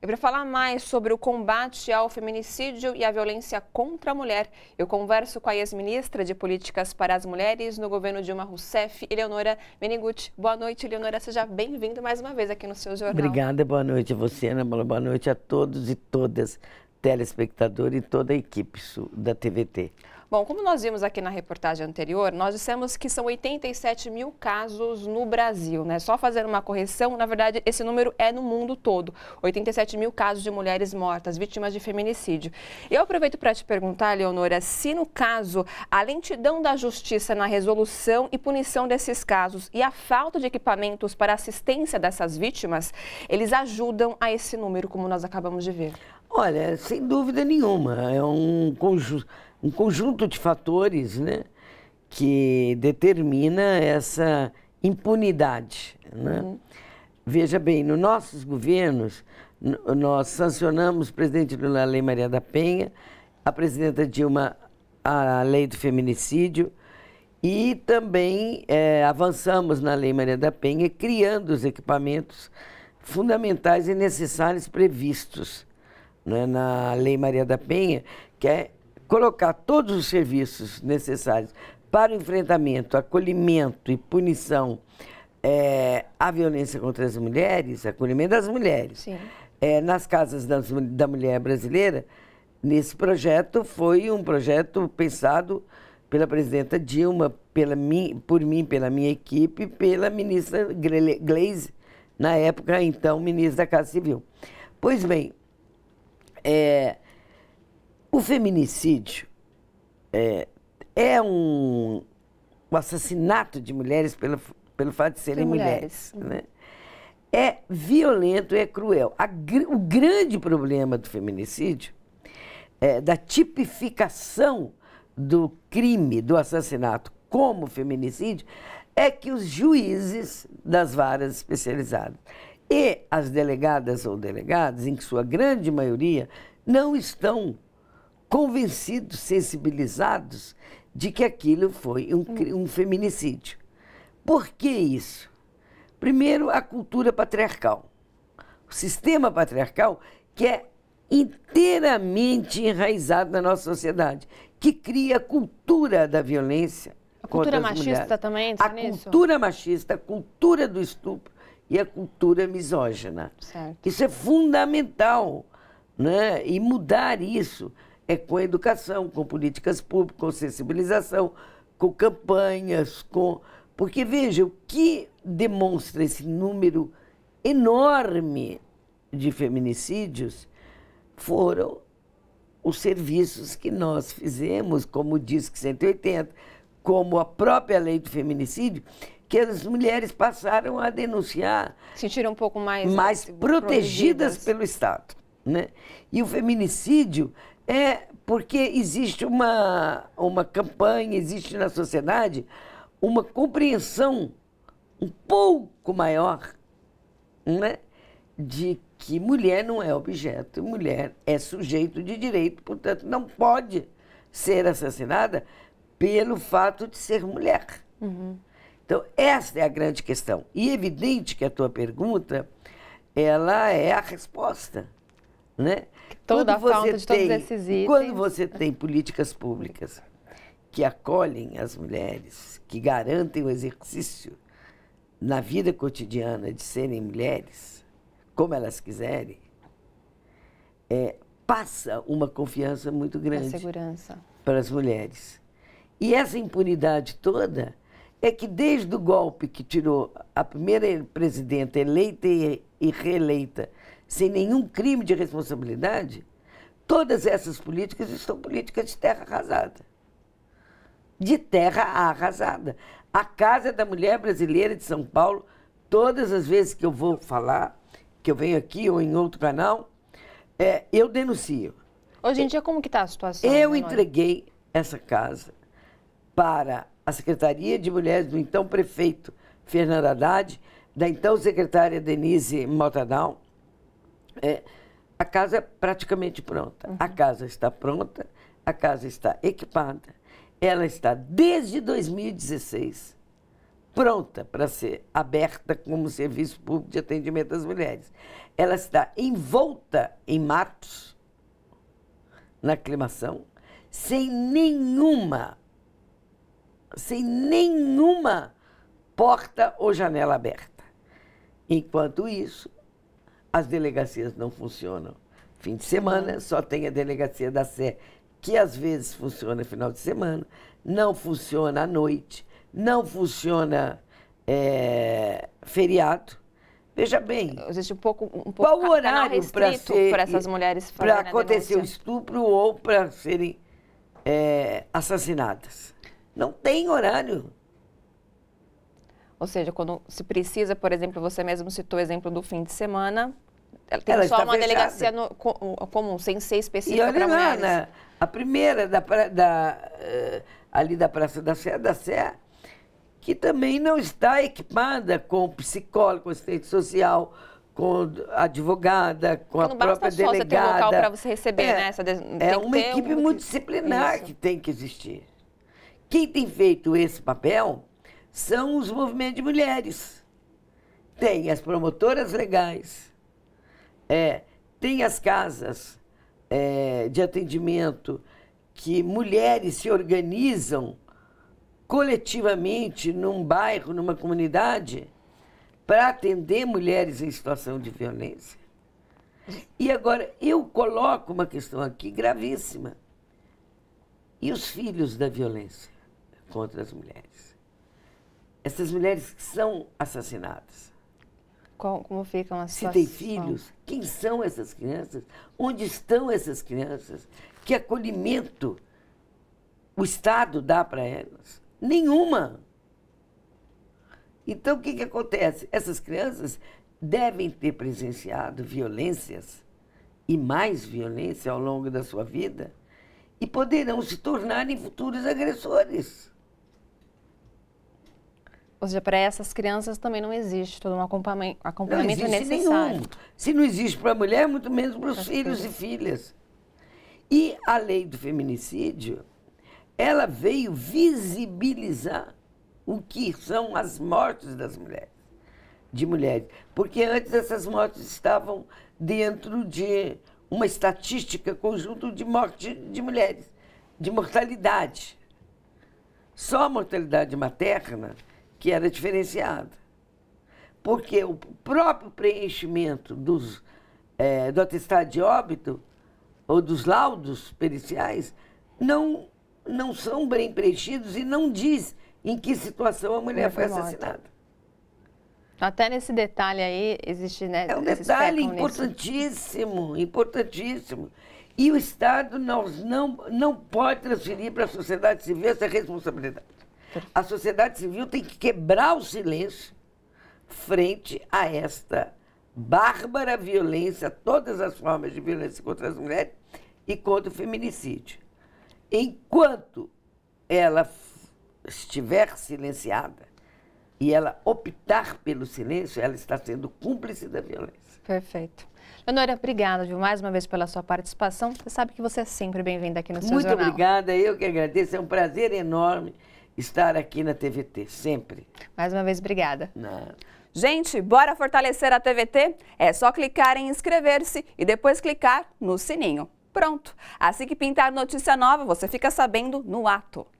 E é para falar mais sobre o combate ao feminicídio e à violência contra a mulher, eu converso com a ex-ministra de Políticas para as Mulheres no governo Dilma Rousseff, Eleonora Meniguti. Boa noite, Eleonora. Seja bem-vinda mais uma vez aqui no seu jornal. Obrigada, boa noite a você, Ana Bola. Boa noite a todos e todas, telespectador e toda a equipe da TVT. Bom, como nós vimos aqui na reportagem anterior, nós dissemos que são 87 mil casos no Brasil, né? Só fazer uma correção, na verdade, esse número é no mundo todo. 87 mil casos de mulheres mortas, vítimas de feminicídio. Eu aproveito para te perguntar, Leonora, se no caso a lentidão da justiça na resolução e punição desses casos e a falta de equipamentos para assistência dessas vítimas, eles ajudam a esse número, como nós acabamos de ver. Olha, sem dúvida nenhuma, é um conjunto um conjunto de fatores né, que determina essa impunidade. Né? Uhum. Veja bem, nos nossos governos, nós sancionamos o presidente Lula a Lei Maria da Penha, a presidenta Dilma a Lei do Feminicídio e também é, avançamos na Lei Maria da Penha, criando os equipamentos fundamentais e necessários previstos né, na Lei Maria da Penha, que é colocar todos os serviços necessários para o enfrentamento, acolhimento e punição é, à violência contra as mulheres, acolhimento das mulheres, é, nas casas das, da mulher brasileira, nesse projeto foi um projeto pensado pela presidenta Dilma, pela mim, por mim, pela minha equipe, pela ministra Gleise, na época, então, ministra da Casa Civil. Pois bem, é, o feminicídio é, é um, um, assassinato de mulheres pelo, pelo fato de serem de mulheres. mulheres. Né? É violento, é cruel. A, o grande problema do feminicídio, é, da tipificação do crime, do assassinato como feminicídio, é que os juízes das varas especializadas e as delegadas ou delegados, em sua grande maioria, não estão convencidos, sensibilizados de que aquilo foi um, hum. um feminicídio. Por que isso? Primeiro, a cultura patriarcal. O sistema patriarcal que é inteiramente enraizado na nossa sociedade, que cria a cultura da violência. A cultura machista mulheres. também entra A nisso? cultura machista, a cultura do estupro e a cultura misógina. Certo. Isso é fundamental, né? E mudar isso é com educação, com políticas públicas, com sensibilização, com campanhas, com. Porque veja, o que demonstra esse número enorme de feminicídios foram os serviços que nós fizemos, como o DISC 180, como a própria lei do feminicídio, que as mulheres passaram a denunciar. Sentiram um pouco mais. Mais né, protegidas, protegidas pelo Estado. Né? E o feminicídio é, porque existe uma, uma campanha, existe na sociedade uma compreensão um pouco maior né, de que mulher não é objeto, mulher é sujeito de direito, portanto, não pode ser assassinada pelo fato de ser mulher. Uhum. Então, essa é a grande questão. E é evidente que a tua pergunta, ela é a resposta né? Toda a falta de tem, todos esses itens. Quando você tem políticas públicas que acolhem as mulheres, que garantem o exercício na vida cotidiana de serem mulheres, como elas quiserem, é, passa uma confiança muito grande para as mulheres. E essa impunidade toda é que desde o golpe que tirou a primeira presidenta eleita e reeleita sem nenhum crime de responsabilidade, todas essas políticas estão políticas de terra arrasada. De terra arrasada. A Casa da Mulher Brasileira de São Paulo, todas as vezes que eu vou falar, que eu venho aqui ou em outro canal, é, eu denuncio. Hoje em dia, como que está a situação? Eu entreguei essa casa para a Secretaria de Mulheres do então prefeito Fernando Haddad, da então secretária Denise Motadão, é, a casa é praticamente pronta. Uhum. A casa está pronta, a casa está equipada. Ela está desde 2016 pronta para ser aberta como serviço público de atendimento às mulheres. Ela está envolta em matos, na aclimação, sem nenhuma, sem nenhuma porta ou janela aberta. Enquanto isso, as delegacias não funcionam. Fim de semana só tem a delegacia da Sé, que às vezes funciona final de semana, não funciona à noite, não funciona é, feriado. Veja bem. Existe um pouco, um pouco qual horário para essas mulheres Para acontecer o estupro ou para serem é, assassinadas. Não tem horário. Ou seja, quando se precisa, por exemplo, você mesmo citou o exemplo do fim de semana, ela tem ela só uma fechada. delegacia no, comum, sem ser específica para mulheres. Lá, né? a primeira da, da, eh, ali da Praça da Sé, da Sé, que também não está equipada com psicólogo, com assistente social, com advogada, com a própria delegada. Não basta só você ter um local para você receber, né? é, né? Essa de... É uma equipe um... multidisciplinar Isso. que tem que existir. Quem tem feito esse papel são os movimentos de mulheres. Tem as promotoras legais, é, tem as casas é, de atendimento que mulheres se organizam coletivamente num bairro, numa comunidade, para atender mulheres em situação de violência. E agora, eu coloco uma questão aqui gravíssima. E os filhos da violência contra as mulheres? essas mulheres que são assassinadas. Como, como ficam as Se tem filhos, quem são essas crianças? Onde estão essas crianças? Que acolhimento o Estado dá para elas? Nenhuma. Então, o que, que acontece? Essas crianças devem ter presenciado violências e mais violência ao longo da sua vida e poderão se tornar em futuros agressores. Ou seja, para essas crianças também não existe todo um acompanhamento, acompanhamento não existe necessário. Nenhum. Se não existe para a mulher, é muito menos para os filhos e filhas. E a lei do feminicídio, ela veio visibilizar o que são as mortes das mulheres, de mulheres. Porque antes essas mortes estavam dentro de uma estatística conjunto de morte de mulheres, de mortalidade. Só a mortalidade materna que era diferenciada. Porque o próprio preenchimento dos, é, do atestado de óbito ou dos laudos periciais não, não são bem preenchidos e não diz em que situação a mulher foi assassinada. Até nesse detalhe aí existe, né? É um detalhe importantíssimo, importantíssimo. E o Estado não, não pode transferir para a sociedade civil essa responsabilidade. A sociedade civil tem que quebrar o silêncio frente a esta bárbara violência, todas as formas de violência contra as mulheres e contra o feminicídio. Enquanto ela estiver silenciada e ela optar pelo silêncio, ela está sendo cúmplice da violência. Perfeito. Leonora, obrigada viu, mais uma vez pela sua participação. Você sabe que você é sempre bem-vinda aqui no seu Muito jornal. Muito obrigada, eu que agradeço. É um prazer enorme estar aqui na TVT, sempre. Mais uma vez, obrigada. Gente, bora fortalecer a TVT? É só clicar em inscrever-se e depois clicar no sininho. Pronto! Assim que pintar notícia nova, você fica sabendo no ato.